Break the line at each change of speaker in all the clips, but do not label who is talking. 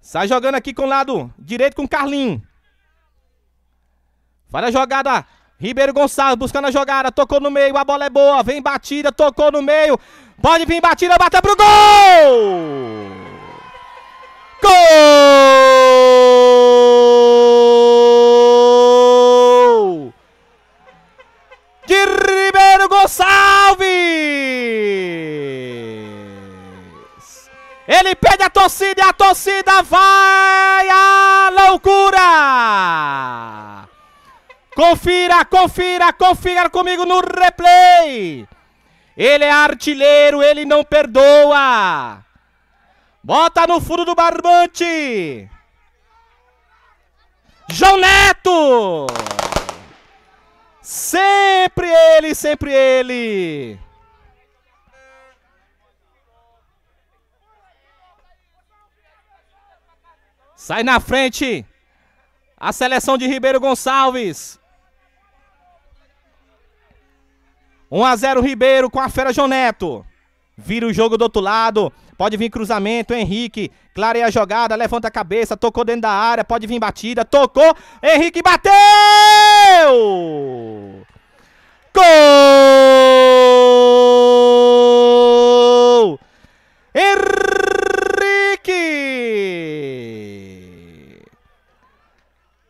Sai jogando aqui com o lado direito com o Carlinho. Faz a jogada. Ribeiro Gonçalves buscando a jogada. Tocou no meio. A bola é boa. Vem batida. Tocou no meio. Pode vir batida. Bata pro gol! a torcida, a torcida vai à loucura! Confira, confira, confira comigo no replay! Ele é artilheiro, ele não perdoa! Bota no fundo do barbante! João Neto! Sempre ele, sempre ele! Sai na frente a seleção de Ribeiro Gonçalves. 1 a 0 Ribeiro com a fera Joneto. Vira o jogo do outro lado. Pode vir cruzamento, Henrique. Clareia a jogada, levanta a cabeça, tocou dentro da área, pode vir batida, tocou. Henrique bateu! Gol!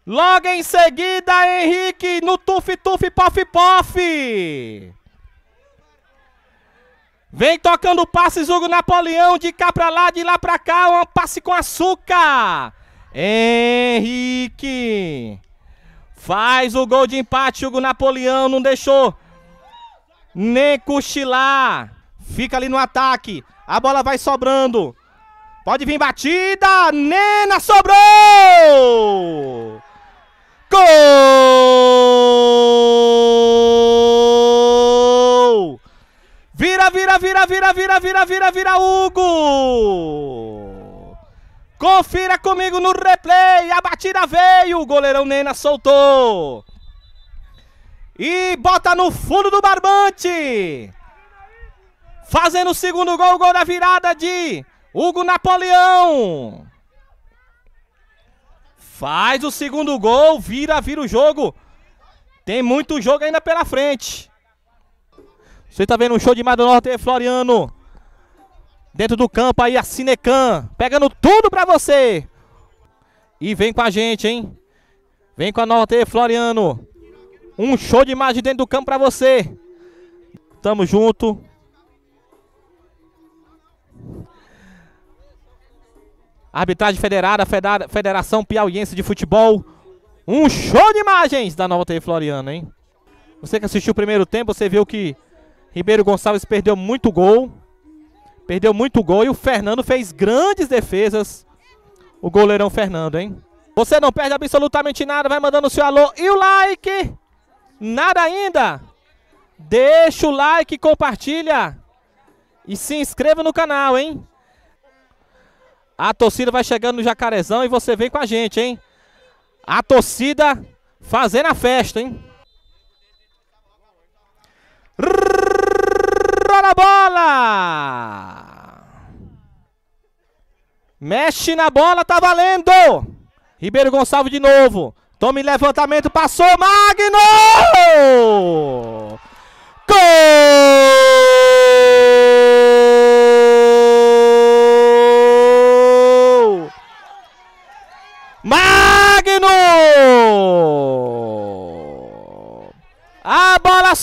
Logo em seguida, Henrique no tuf-tuf, pof-pof. Vem tocando passes Hugo Napoleão, de cá pra lá, de lá pra cá, um passe com açúcar. Henrique faz o gol de empate, Hugo Napoleão não deixou nem cochilar. Fica ali no ataque, a bola vai sobrando. Pode vir batida, Nena sobrou! Gol! Vira, vira, vira, vira, vira, vira, vira, vira, Hugo! Confira comigo no replay, a batida veio, o goleirão Nena soltou. E bota no fundo do barbante. Fazendo o segundo gol, gol da virada de Hugo Napoleão. Faz o segundo gol, vira, vira o jogo. Tem muito jogo ainda pela frente. Você está vendo um show de Mar do Norte Floriano. Dentro do campo aí a Cinecan, pegando tudo para você. E vem com a gente, hein? Vem com a Norte Floriano. Um show de imagem dentro do campo para você. Tamo junto. Arbitragem federada, Federação Piauiense de Futebol. Um show de imagens da Nova TV Floriana, hein? Você que assistiu o primeiro tempo, você viu que Ribeiro Gonçalves perdeu muito gol. Perdeu muito gol e o Fernando fez grandes defesas. O goleirão Fernando, hein? Você não perde absolutamente nada, vai mandando o seu alô e o like. Nada ainda. Deixa o like, compartilha. E se inscreva no canal, hein? A torcida vai chegando no Jacarezão e você vem com a gente, hein? A torcida fazendo a festa, hein? Rola a bola! Mexe na bola, tá valendo! Ribeiro Gonçalves de novo. Tome levantamento, passou, Magno! Gol!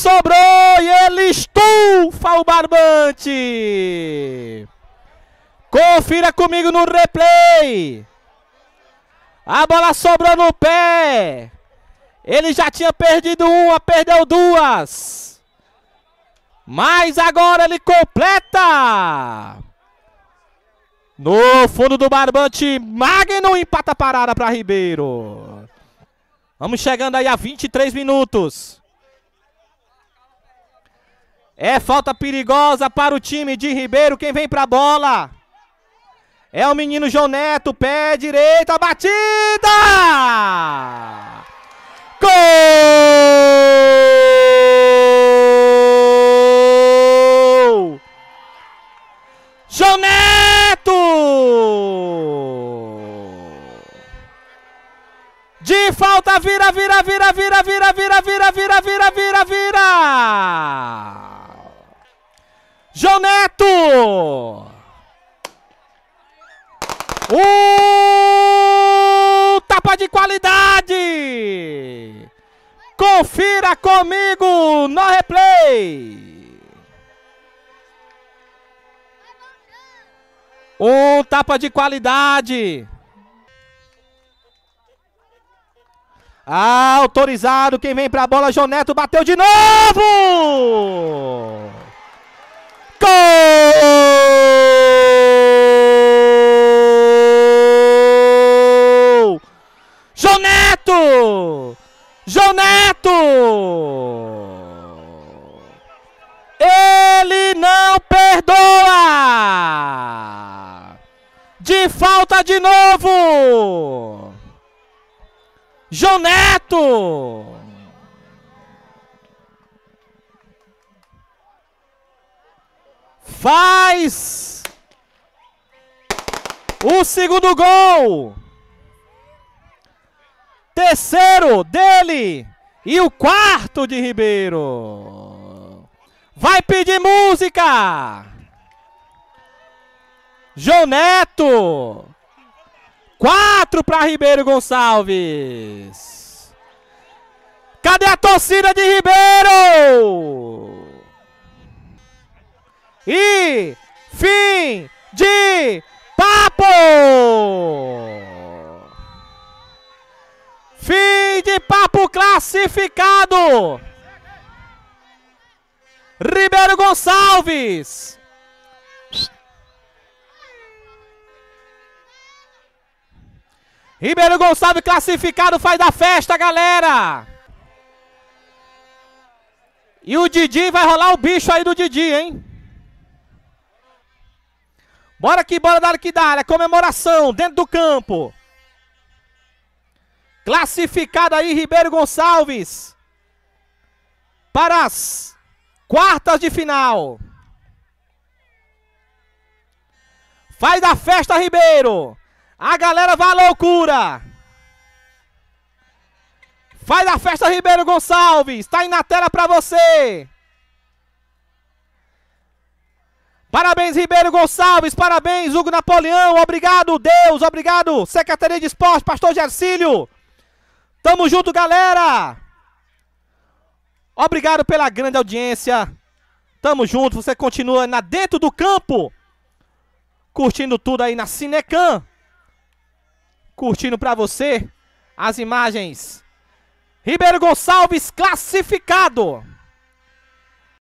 sobrou e ele estufa o barbante. Confira comigo no replay. A bola sobrou no pé. Ele já tinha perdido uma, perdeu duas. Mas agora ele completa. No fundo do barbante, Magno empata a parada para Ribeiro. Vamos chegando aí a 23 minutos. É falta perigosa para o time de Ribeiro. Quem vem para a bola? É o menino João Neto, pé a batida! Gol! João Neto! De falta, vira, vira, vira, vira, vira, vira, vira, vira, vira, vira, vira! João Neto! Um tapa de qualidade! Confira comigo no replay! Um tapa de qualidade! Autorizado, quem vem pra bola, João Neto bateu de novo! Gol! João Neto! João Neto! Ele não perdoa! De falta de novo! João Neto! faz o segundo gol. Terceiro dele e o quarto de Ribeiro. Vai pedir música. João Neto. Quatro para Ribeiro Gonçalves. Cadê a torcida de Ribeiro? de papo! Fim de papo classificado! Ribeiro Gonçalves! Ribeiro Gonçalves classificado, faz da festa, galera! E o Didi, vai rolar o bicho aí do Didi, hein? Bora aqui, bola da que comemoração dentro do campo. Classificado aí Ribeiro Gonçalves. Para as quartas de final. Faz da festa, Ribeiro. A galera vai à loucura. Faz da festa, Ribeiro Gonçalves. Tá aí na tela para você. Parabéns, Ribeiro Gonçalves. Parabéns, Hugo Napoleão. Obrigado, Deus. Obrigado, Secretaria de Esporte, Pastor Gercílio. Tamo junto, galera. Obrigado pela grande audiência. Tamo junto. Você continua na dentro do campo. Curtindo tudo aí na Cinecam. Curtindo para você as imagens. Ribeiro Gonçalves classificado.